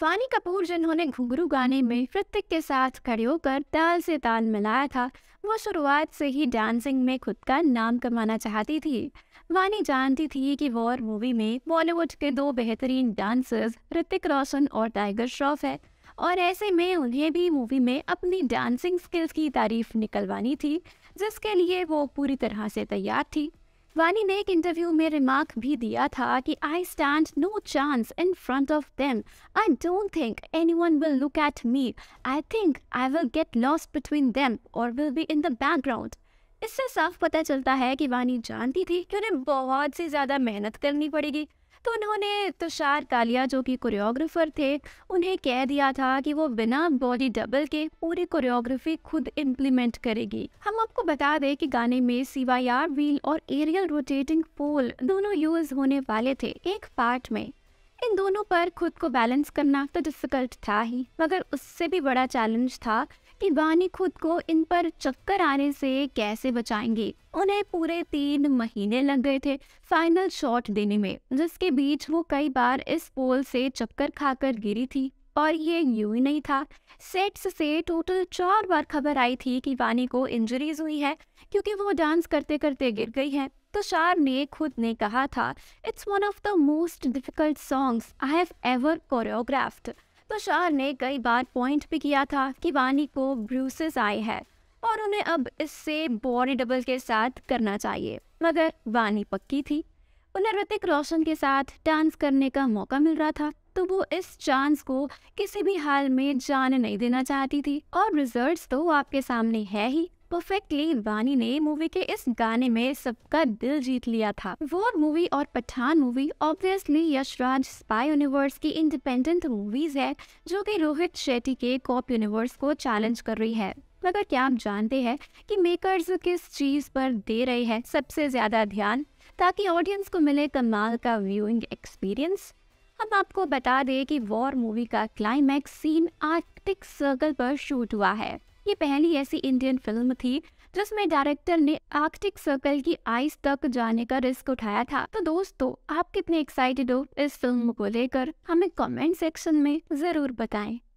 फानी कपूर जिन्होंने घुंघरू गाने में ऋतिक के साथ खड़े होकर ताल से ताल मिलाया था वो शुरुआत से ही डांसिंग में खुद का नाम कमाना चाहती थी वानी जानती थी कि वॉर मूवी में बॉलीवुड के दो बेहतरीन डांसर्स ऋतिक रोशन और टाइगर श्रॉफ है और ऐसे में उन्हें भी मूवी में अपनी डांसिंग स्किल्स की तारीफ निकलवानी थी जिसके लिए वो पूरी तरह से तैयार थी वानी ने एक इंटरव्यू में रिमार्क भी दिया था कि I stand no chance in front of them I don't think anyone will look at me I think I will get lost between them और will be in the background इससे साफ पता चलता है कि वानी जानती थी कि उन्हें बहुत सी ज़्यादा मेहनत करनी पड़ेगी तो उन्होंने तुषार कालिया जो कि कोरियोग्राफर थे उन्हें कह दिया था कि वो बिना बॉडी डबल के पूरी कोरियोग्राफी खुद इंप्लीमेंट करेगी हम आपको बता दें कि गाने में सीवायार व्हील और एरियल रोटेटिंग पोल दोनों यूज होने वाले थे एक पार्ट में इन दोनों पर खुद को बैलेंस करना तो डिफिकल्ट था ही मगर उससे भी बड़ा चैलेंज था कि वानी खुद को इन पर चक्कर आने से कैसे बचाएंगे उन्हें पूरे तीन महीने लग गए थे फाइनल शॉट देने में जिसके बीच वो कई बार इस पोल से चक्कर खाकर गिरी थी और ये यूं ही नहीं था सेट्स से टोटल चार बार खबर आई थी कि वानी को इंजरीज हुई है क्योंकि वो डांस करते करते गिर गई है तो शार ने खुद ने कहा था it's one of the most difficult songs I have ever choreographed तो शाह ने कई बार पॉइंट भी किया था कि वानी को ब्रूसेस आए हैं और उन्हें अब इससे बॉडी डबल के साथ करना चाहिए मगर वानी पक्की थी उन्हें ऋतिक रोशन के साथ डांस करने का मौका मिल रहा था तो वो इस चांस को किसी भी हाल में जाने नहीं देना चाहती थी और रिजल्ट्स तो आपके सामने है ही परफेक्टली वानी ने मूवी के इस गाने में सबका दिल जीत लिया था वो मूवी और Pathaan movie obviously Yashraj spy universe की इंडिपेंडेंट मूवीज है जो कि रोहित शेट्टी के कॉप यूनिवर्स को चैलेंज कर रही है मगर क्या आप जानते हैं कि मेकर्स किस चीज़ पर दे रहे हैं सबसे ज़्यादा ध्यान ताकि ऑडियंस को मिले कमाल का व्यूइंग एक्सपीरियंस हम आपको बता दें कि वॉर मूवी का क्लाइमैक्स सीन आर्कटिक सर्कल पर शूट हुआ है ये पहली ऐसी इंडियन फिल्म थी जिसमें डायरेक्टर ने आर्कटिक सर्कल की आइस तक जाने का रिस्क उठाया था तो दोस्तों आप कितने एक्साइटेड हो इस फिल्म को लेकर हमें कमेंट सेक्शन में जरूर बताएं